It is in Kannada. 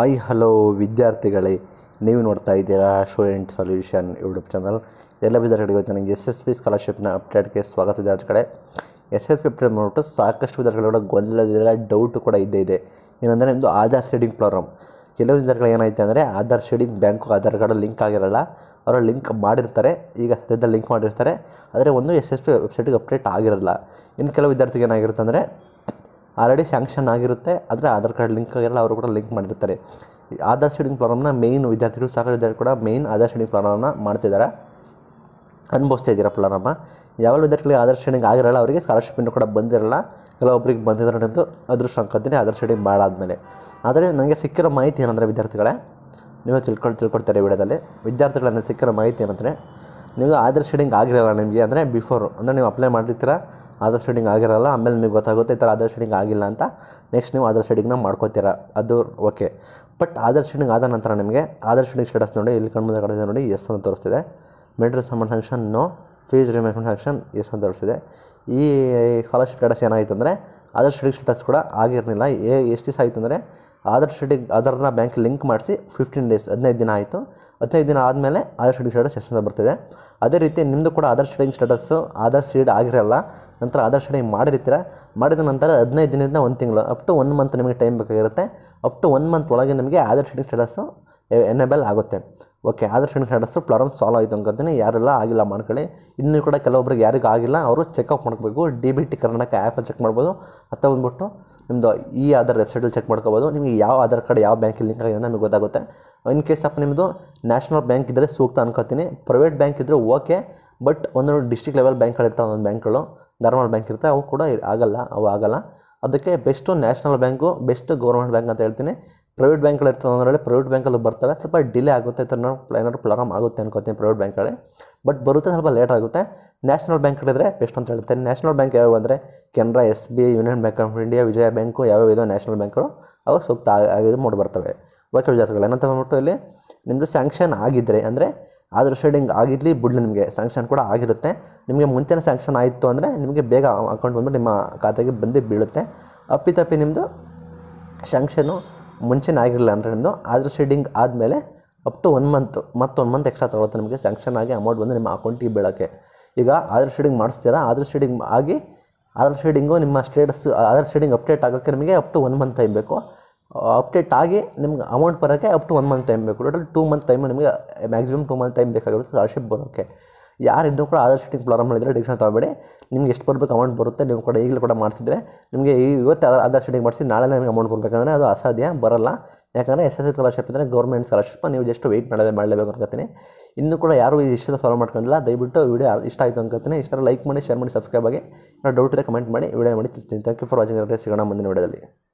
ಹಾಯ್ ಹಲೋ ವಿದ್ಯಾರ್ಥಿಗಳೇ ನೀವು ನೋಡ್ತಾ ಇದ್ದೀರಾ ಸ್ಟೂಡೆಂಟ್ ಸೊಲ್ಯೂಷನ್ ಯೂಟ್ಯೂಬ್ ಚಾನಲ್ ಎಲ್ಲ ವಿದ್ಯಾರ್ಥಿಗಳಿಗೂ ನನಗೆ ಎಸ್ ಎಸ್ ಪಿ ಸ್ಕಾಲರ್ಶಿಪ್ನ ಅಪ್ಡೇಟ್ಗೆ ಸ್ವಾಗತ ಕಡೆ ಎಸ್ ಎಸ್ ಪಿ ಅಪ್ಡೇಟ್ ಮಾಡಿಬಿಟ್ಟು ಸಾಕಷ್ಟು ವಿದ್ಯಾರ್ಥಿಗಳ ಗೊಂದಲದಿಲ್ಲ ಡೌಟು ಕೂಡ ಇದ್ದೇ ಇದೆ ಏನಂದರೆ ನಿಮ್ಮದು ಆಧಾರ್ ಶೇಡಿಂಗ್ ಪ್ರೋಗ್ರಾಮ್ ಕೆಲವು ವಿದ್ಯಾರ್ಥಿಗಳು ಏನಾಯ್ತು ಅಂದರೆ Aadhaar seeding bank Aadhaar card link ಆಗಿರಲ್ಲ ಅವರು ಲಿಂಕ್ ಮಾಡಿರ್ತಾರೆ ಈಗ ಸದ್ಯದ ಲಿಂಕ್ ಮಾಡಿರ್ತಾರೆ ಆದರೆ ಒಂದು ಎಸ್ ಎಸ್ ಪಿ ವೆಬ್ಸೈಟಿಗೆ ಅಪ್ಡೇಟ್ ಆಗಿರಲ್ಲ ಇನ್ನು ಕೆಲವು ವಿದ್ಯಾರ್ಥಿಗೆ ಏನಾಗಿರುತ್ತೆ ಅಂದರೆ ಆಲ್ರೆಡಿ ಸ್ಯಾಂಕ್ಷನ್ ಆಗಿರುತ್ತೆ ಆದರೆ ಆಧಾರ್ ಕಾರ್ಡ್ ಲಿಂಕ್ ಆಗಿರಲ್ಲ ಅವರು ಕೂಡ ಲಿಂಕ್ ಮಾಡಿರ್ತಾರೆ ಆಧಾರ್ ಶೇಡಿಂಗ್ ಪ್ರಾಬ್ಲಮ್ನ ಮೇಯ್ನ್ ವಿದ್ಯಾರ್ಥಿಗಳು ಸಾಕಷ್ಟು ವಿದ್ಯಾರ್ಥಿ ಕೂಡ ಮೇನ್ ಆಧಾರ್ ಶೇಡಿಂಗ್ ಪ್ರಾಬ್ಲಮ್ನ ಮಾಡ್ತಿದ್ದಾರೆ ಅನುಭವಿಸ್ತಾ ಇದ್ದೀರಾ ಪ್ರಾರಂಭ ಯಾವ ವಿದ್ಯಾರ್ಥಿಗಳಿಗೆ ಆಧಾರ್ ಶೇಡಿಂಗ್ ಆಗಿರಲ್ಲ ಅವರಿಗೆ ಸ್ಕಾಲರ್ಶಿಪ್ ಇನ್ನೂ ಕೂಡ ಬಂದಿರಲ್ಲ ಕೆಲವೊಬ್ಬರಿಗೆ ಬಂದಿದ್ದಾರೆ ಅನ್ನೋದು ಅದೃಷ್ಟ ಅನ್ಕೋತೀನಿ ಆಧಾರ್ ಶೇಡಿಂಗ್ ಮಾಡಾದಮೇಲೆ ಆದರೆ ನನಗೆ ಸಿಕ್ಕಿರೋ ಮಾಹಿತಿ ಏನಂದರೆ ವಿದ್ಯಾರ್ಥಿಗಳೇ ನೀವೇ ತಿಳ್ಕೊಂಡು ತಿಳ್ಕೊಡ್ತಾರೆ ವಿಡಿಯೋದಲ್ಲಿ ವಿದ್ಯಾರ್ಥಿಗಳನ್ನು ಸಿಕ್ಕಿರೋ ಮಾಹಿತಿ ಏನಂದರೆ ನೀವು ಆಧಾರ್ ಶೇಡಿಂಗ್ ಆಗಿರಲ್ಲ ನಿಮಗೆ ಅಂದರೆ ಬಿಫೋರು ಅಂದರೆ ನೀವು ಅಪ್ಲೈ ಮಾಡಿರ್ತೀರ ಆಧಾರ್ ಶೇಡಿಂಗ್ ಆಗಿರಲ್ಲ ಆಮೇಲೆ ನಿಮಗೆ ಗೊತ್ತಾಗುತ್ತೆ ಈ ಥರ ಆಧಾರ್ ಶೇಡಿಂಗ್ ಆಗಿಲ್ಲ ಅಂತ ನೆಕ್ಸ್ಟ್ ನೀವು ಆಧಾರ್ ಶೇಡಿಂಗ್ನ ಮಾಡ್ಕೋತೀರ ಅದು ಓಕೆ ಬಟ್ ಆಧಾರ್ ಶೇಡಿಂಗ್ ಆದ ನಂತರ ನಿಮಗೆ ಆಧಾರ್ ಶೇಡಿಂಗ್ ಸ್ಟೇಟಸ್ ನೋಡಿ ಇಲ್ಲಿ ಕಣ್ಮುಂದೆ ಕಡೆ ನೋಡಿ ಎಸ್ ಅಂತ ತೋರಿಸ್ತಿದೆ ಮೆಟ್ರಿಕ್ ಸಂಬಂಧ ಸ್ಯಾಂಕ್ಷನ್ ನೋ ಫೀಸ್ ರಿಮೆಂಟ್ ಸ್ಯಾಂಕ್ಷನ್ ಎಸ್ ಅಂತ ತೋರಿಸ್ತಿದೆ ಈ ಸ್ಕಾಲರ್ಶಿಪ್ ಸ್ಟೇಟಸ್ ಏನಾಯಿತು ಅಂದರೆ ಆಧಾರ್ ಸ್ಟಡಿ ಸ್ಟೇಟಸ್ ಕೂಡ ಆಗಿರಲಿಲ್ಲ ಏ ಎಷ್ಟು ದಿವಸ ಆಯಿತು ಅಂದರೆ ಆಧಾರ್ ಸ್ಟಡಿ ಆಧಾರ್ನ ಬ್ಯಾಂಕ್ ಲಿಂಕ್ ಮಾಡಿಸಿ ಫಿಫ್ಟೀನ್ ಡೇಸ್ ಹದಿನೈದು ದಿನ ಆಯಿತು ಹದಿನೈದು ದಿನ ಆದಮೇಲೆ ಆಧಾರ್ ಸ್ಟಡಿ ಸ್ಟೇಟಸ್ ಎಷ್ಟು ಬರ್ತಿದೆ ಅದೇ ರೀತಿ ನಿಮ್ಮದು ಕೂಡ ಆಧಾರ್ ಸ್ಟಡಿಂಗ್ ಸ್ಟೇಟಸ್ಸು ಆಧಾರ್ ಸ್ಟೇಡ್ ಆಗಿರಲ್ಲ ನಂತರ ಆಧಾರ್ ಸ್ಟಡಿ ಮಾಡಿರ್ತೀರ ಮಾಡಿದ ನಂತರ ಹದಿನೈದು ದಿನದಿಂದ ಒಂದು ತಿಂಗಳು ಅಪ್ ಟು ಒನ್ ಮಂತ್ ನಿಮಗೆ ಟೈಮ್ ಬೇಕಾಗಿರುತ್ತೆ ಅಪ್ ಟು ಒನ್ ಮಂತ್ ಒಳಗೆ ನಿಮಗೆ ಆಧಾರ್ ಶೆಡಿಂಗ್ ಸ್ಟೇಟಸ್ಸು ಎನೇಬಲ್ ಆಗುತ್ತೆ okay Aadhaar friend address problem solve ಆಯಿತು ಅಂತಂದರೆ ಯಾರೆಲ್ಲ ಆಗಿಲ್ಲ ಮಾಡ್ಕೊಳ್ಳಿ ಇನ್ನೂ ಕೂಡ ಕೆಲವೊಬ್ರಿಗೆ ಯಾರಿಗೂ ಆಗಿಲ್ಲ ಅವರು ಚೆಕಪ್ ಮಾಡ್ಕೋಬೇಕು ಡಿ ಬಿ ಟಿ ಕರ್ನಾಟಕ ಆ್ಯಪಲ್ಲಿ ಚೆಕ್ ಮಾಡ್ಬೋದು ಅಥವಾ ಬಂದ್ಬಿಟ್ಟು ನಿಮ್ಮದು ಈ ಆಧಾರ್ ವೆಬ್ಸೈಟಲ್ಲಿ ಚೆಕ್ ಮಾಡ್ಕೋಬೋದು ನಿಮಗೆ ಯಾವ ಆಧಾರ್ ಕಾರ್ಡ್ ಯಾವ ಬ್ಯಾಂಕಿಗೆ ಲಿಂಕ್ ಆಗಿದೆ ಅಂತ ನಮಗೆ ಗೊತ್ತಾಗುತ್ತೆ ಇನ್ ಕೇಸ್ ಆಫ್ ನಿಮ್ಮದು ನ್ಯಾಷನಲ್ ಬ್ಯಾಂಕ್ ಇದ್ದರೆ ಸೂಕ್ತ ಅನ್ಕೋತೀನಿ ಪ್ರೈವೇಟ್ ಬ್ಯಾಂಕ್ ಇದ್ದರೆ ಓಕೆ ಬಟ್ ಒಂದೊಂದು ಡಿಸ್ಟ್ರಿಕ್ಟ್ ಲೆವೆಲ್ ಬ್ಯಾಂಕ್ಗಳಿರ್ತವೆ ಒಂದೊಂದು ಬ್ಯಾಂಕ್ಗಳು ಧಾರವಾಡ ಬ್ಯಾಂಕ್ ಇರುತ್ತೆ ಅವು ಕೂಡ ಆಗಲ್ಲ ಅವು ಆಗಲ್ಲ ಅದಕ್ಕೆ best national bank best government bank ಅಂತ ಹೇಳ್ತೀನಿ ಪ್ರೈವೇಟ್ ಬ್ಯಾಂಕ್ಗಳು ಇರ್ತದೆ ಅಂದ್ರೆ ಪ್ರೈವೇಟ್ ಬ್ಯಾಂಕಲ್ಲಿ ಬರ್ತವೆ ಸ್ವಲ್ಪ ಡಿಲೇ ಆಗುತ್ತೆ ನಾವು ಏನಾದ್ರು ಪ್ರಾಬ್ಲಮ್ ಆಗುತ್ತೆ ಅನ್ಕೋತೀನಿ ಪ್ರೈವೇಟ್ ಬ್ಯಾಂಕ್ಗಳೇ ಬಟ್ ಬರುತ್ತೆ ಸ್ವಲ್ಪ ಲೇಟ್ ಆಗುತ್ತೆ ನ್ಯಾಷನಲ್ ಬ್ಯಾಂಕ್ ಹಿಡಿದ್ರೆ ಬೆಸ್ಟ್ ಅಂತ ಹೇಳ್ತೇನೆ ನ್ಯಾಷನಲ್ ಬ್ಯಾಂಕ್ ಯಾವ್ಯಾವ ಅಂದರೆ Canara S B I union bank of India Vijaya bank ಯಾವ್ಯಾವ ಇದೋ ನ್ಯಾಷನಲ್ ಬ್ಯಾಂಕ್ಗಳು ಅವು ಸೂಕ್ತ ಆಗಿ ಮೂಡಿ ಬರ್ತವೆ ಓಕೆ ವಿಚಾರಗಳು ಏನಂತ ಬಂದ್ಬಿಟ್ಟು ಇಲ್ಲಿ ನಿಮ್ಮದು ಸ್ಯಾಂಕ್ಷನ್ ಆಗಿದ್ದರೆ ಅಂದರೆ ಆಧಾರ್ ಶೇಡಿಂಗ್ ಆಗಿರಲಿ ಬಿಡ್ಲಿ ನಿಮಗೆ ಸ್ಯಾಂಕ್ಷನ್ ಕೂಡ ಆಗಿರುತ್ತೆ ನಿಮಗೆ ಮುಂಚೆನೇ ಸ್ಯಾಂಕ್ಷನ್ ಆಯಿತು ಅಂದರೆ ನಿಮಗೆ ಬೇಗ ಅಕೌಂಟ್ ಬಂದು ನಿಮ್ಮ ಖಾತೆಗೆ ಬಂದು ಬೀಳುತ್ತೆ ಅಪ್ಪಿತಪ್ಪಿ ನಿಮ್ಮದು ಸ್ಯಾಂಕ್ಷನು ಮುಂಚೆನೇ ಆಗಿರಲಿಲ್ಲ ಅಂದರೆ ನಿಮ್ಮದು ಆಧಾರ್ ಶೇಡಿಂಗ್ ಆದಮೇಲೆ ಅಪ್ ಟು ಒನ್ ಮಂತ್ ಮತ್ತು ಒನ್ ಮಂತ್ ಎಕ್ಸ್ಟ್ರಾ ತಗೊಳುತ್ತೆ ನಿಮಗೆ ಸ್ಯಾಂಕ್ಷನ್ ಆಗಿ ಅಮೌಂಟ್ ಬಂದು ನಿಮ್ಮ ಅಕೌಂಟಿಗೆ ಬೀಳೋಕ್ಕೆ ಈಗ ಆಧಾರ್ ಶೇಡಿಂಗ್ ಮಾಡಿಸ್ತೀರಾ ಆಧಾರ್ ಶೇಡಿಂಗ್ ಆಗಿ ಆಧಾರ್ ಶೇಡಿಂಗು ನಿಮ್ಮ ಸ್ಟೇಟಸ್ ಆಧಾರ್ ಶೇಡಿಂಗ್ ಅಪ್ಡೇಟ್ ಆಗೋಕ್ಕೆ ನಿಮಗೆ up to one month time ಬೇಕು ಅಪ್ಡೇಟ್ ಆಗಿ ನಿಮ್ಗೆ ಅಮೌಂಟ್ ಬರೋಕ್ಕೆ up to one month time ಬೇಕು ಟೋಟಲ್ ಟೂ ಮಂತ್ ಟೈಮು ನಿಮಗೆ ಮ್ಯಾಕ್ಸಿಮಮ್ ಟೂ ಮಂತ್ ಟೈಮ್ ಬೇಕಾಗಿರುತ್ತೆ ಸ್ಕಾಲರ್ಶಿಪ್ ಬರೋಕ್ಕೆ ಇನ್ನೂ ಕೂಡ ಆಧಾರ್ ಸೆಟ್ಟಿಂಗ್ ಪ್ರಾರಂಭ ಮಾಡಿದರೆ ಡಿಕ್ಷನ್ ತೊಗೊಬೇಡಿ ನಿಮ್ಗೆ ಎಷ್ಟು ಬರಬೇಕು ಅಮೌಂಟ್ ಬರುತ್ತೆ ನೀವು ಕೂಡ ಈಗಲೂ ಕೂಡ ಮಾಡಿಸಿದ್ರೆ ನಿಮಗೆ ಇವತ್ತು ಆಧಾರ್ ಸೆಟ್ಟಿಂಗ್ ಮಾಡಿಸಿ ನಾಳೆ ನಿಮಗೆ ಅಮೌಂಟ್ ಬರಬೇಕಂದ್ರೆ ಅದು ಅಸಾಧ್ಯ ಬರಲ್ಲ ಯಾಕಂದರೆ ಎಸ್ ಎಸ್ ಎಲ್ ಸ್ಕಾಲರ್ಶಿಪ್ ಅಂದರೆ ಗೌರ್ಮೆಂಟ್ ಸ್ಕಾಲರ್ಶಿಪ್ ನೀವು ಜಸ್ಟ್ ವೆಯ್ಟ್ ಮಾಡಬೇಕು ಮಾಡಲೇಬೇಕು ಅಂತೀನಿ ಇನ್ನೂ ಕೂಡ ಯಾರು ಈ ಇಶ್ಯೂ ಸಾಲ್ವ್ ಮಾಡ್ಕೊಂಡಿಲ್ಲ ದಯವಿಟ್ಟು ವಿಡಿಯೋ ಇಷ್ಟ ಆಯಿತು ಅಂತೀನಿ ಇಷ್ಟರ ಲೈಕ್ ಮಾಡಿ ಶೇರ್ ಮಾಡಿ ಸಬ್ಸ್ಕ್ರೈಬ್ ಆಗಿ ಡೌಟ್ ಇದ್ದರೆ ಕಮೆಂಟ್ ಮಾಡಿ ವಿಡಿಯೋ ಮಾಡಿ ತಿಳ್ತೀನಿ ಥ್ಯಾಂಕ್ ಯು ಫಾರ್ ವಾಚಿಂಗ್ ಸಿಗೋಣ ಮುಂದಿನ ವಿಡಿಯೋದಲ್ಲಿ